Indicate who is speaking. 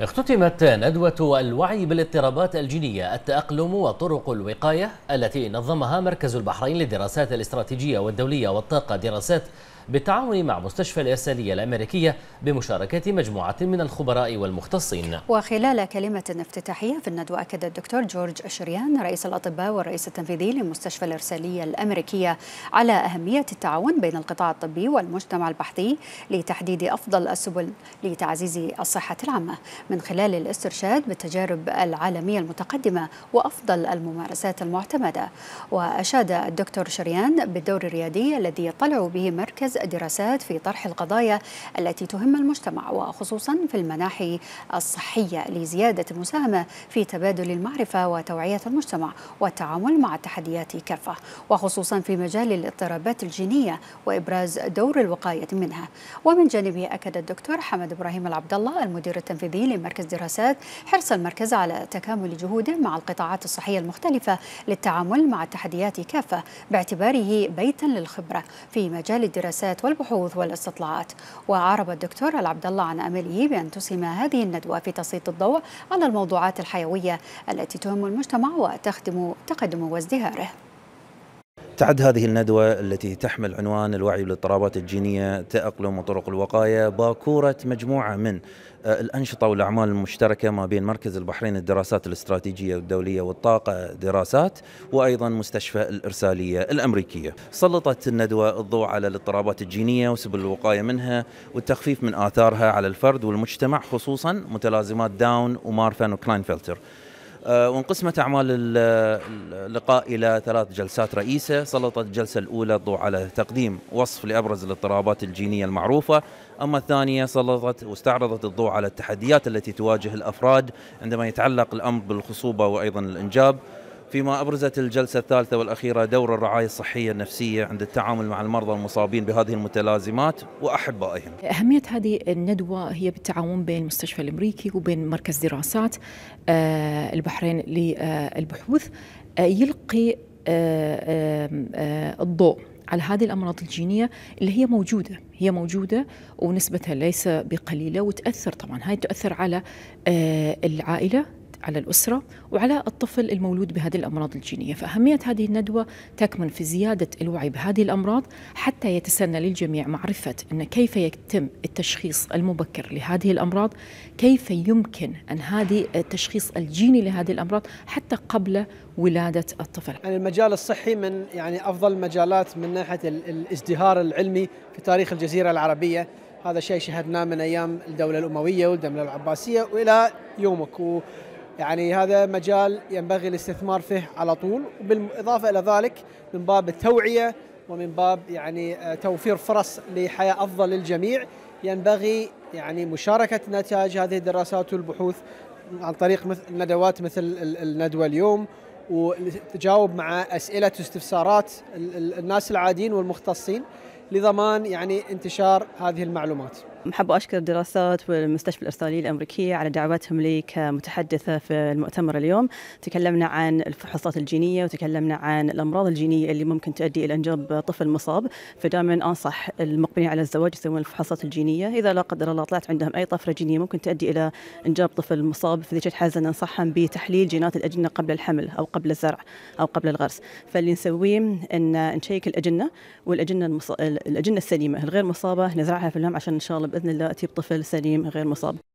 Speaker 1: اختتمت ندوة الوعي بالاضطرابات الجينية التأقلم وطرق الوقاية التي نظمها مركز البحرين للدراسات الاستراتيجية والدولية والطاقة دراسات بالتعاون مع مستشفى الإرسالية الأمريكية بمشاركة مجموعة من الخبراء والمختصين
Speaker 2: وخلال كلمة افتتاحية في الندوة أكد الدكتور جورج أشريان رئيس الأطباء والرئيس التنفيذي لمستشفى الإرسالية الأمريكية على أهمية التعاون بين القطاع الطبي والمجتمع البحثي لتحديد أفضل السبل لتعزيز الصحة العامة من خلال الاسترشاد بالتجارب العالمية المتقدمة وأفضل الممارسات المعتمدة وأشاد الدكتور شريان بالدور الريادي الذي يطلع به مركز دراسات في طرح القضايا التي تهم المجتمع وخصوصا في المناحي الصحية لزيادة المساهمة في تبادل المعرفة وتوعية المجتمع والتعامل مع التحديات كافة وخصوصا في مجال الاضطرابات الجينية وإبراز دور الوقاية منها ومن جانبه أكد الدكتور حمد إبراهيم العبد الله المدير التنفيذي لمركز دراسات حرص المركز على تكامل جهوده مع القطاعات الصحية المختلفة للتعامل مع التحديات كافة باعتباره بيتا للخبرة في مجال الدراسات الدراسات والبحوث والاستطلاعات وعرب الدكتور العبد الله عن أمله بأن تسهم هذه الندوة في تسليط الضوء على الموضوعات الحيوية التي تهم المجتمع وتخدم تقدمه وازدهاره
Speaker 1: تعد هذه الندوة التي تحمل عنوان الوعي بالاضطرابات الجينية تأقلم وطرق الوقاية باكورة مجموعة من آه، الأنشطة والأعمال المشتركة ما بين مركز البحرين للدراسات الاستراتيجية والدولية والطاقة دراسات وأيضا مستشفى الإرسالية الأمريكية سلطت الندوة الضوء على الاضطرابات الجينية وسبل الوقاية منها والتخفيف من آثارها على الفرد والمجتمع خصوصا متلازمات داون ومارفان وكلاينفلتر آه، وانقسمت أعمال اللقاء إلى ثلاث جلسات رئيسة سلطت الجلسة الأولى الضوء على تقديم وصف لأبرز الاضطرابات الجينية المعروفة أما الثانية سلطت واستعرضت الضوء على التحديات التي تواجه الأفراد عندما يتعلق الأمر بالخصوبة وأيضا الإنجاب فيما أبرزت الجلسة الثالثة والأخيرة دور الرعاية الصحية النفسية عند التعامل مع المرضى المصابين بهذه المتلازمات وأحبائهم
Speaker 3: أهمية هذه الندوة هي بالتعاون بين المستشفى الأمريكي وبين مركز دراسات آه، البحرين للبحوث آه، يلقي آه، الضوء على هذه الامراض الجينيه اللي هي موجوده هي موجوده ونسبتها ليس بقليله وتاثر طبعا هاي تؤثر على العائله على الأسرة وعلى الطفل المولود بهذه الأمراض الجينية فأهمية هذه الندوة تكمن في زيادة الوعي بهذه الأمراض حتى يتسنى للجميع معرفة أن كيف يتم التشخيص المبكر لهذه الأمراض كيف يمكن أن هذه التشخيص الجيني لهذه الأمراض حتى قبل ولادة الطفل
Speaker 4: يعني المجال الصحي من يعني أفضل المجالات من ناحية الازدهار العلمي في تاريخ الجزيرة العربية هذا شيء شهدناه من ايام الدوله الامويه والدوله العباسيه والى يومك يعني هذا مجال ينبغي الاستثمار فيه على طول وبالإضافة إلى ذلك من باب التوعية ومن باب يعني آه، توفير فرص لحياة أفضل للجميع ينبغي يعني مشاركة نتائج هذه الدراسات والبحوث عن طريق ندوات مثل الندوة اليوم وتجاوب مع أسئلة واستفسارات الناس العاديين والمختصين لضمان يعني انتشار هذه المعلومات
Speaker 5: حابة أشكر الدراسات والمستشفى الإرسالية الأمريكية على دعوتهم لي كمتحدثة في المؤتمر اليوم تكلمنا عن الفحوصات الجينية وتكلمنا عن الأمراض الجينية اللي ممكن تؤدي إلى إنجاب طفل مصاب فدائما أنصح المقبلين على الزواج يسوون الفحوصات الجينية إذا لا قدر الله طلعت عندهم أي طفرة جينية ممكن تؤدي إلى إنجاب طفل مصاب فذيك حازة ننصحهم بتحليل جينات الأجنة قبل الحمل أو قبل الزرع أو قبل الغرس فاللي نسويه أن نشيك الأجنة والأجنة المص... الأجنة السليمة الغير مصابة نزرعها في اليوم عشان إن شاء الله باذن الله اتي بطفل سليم غير مصاب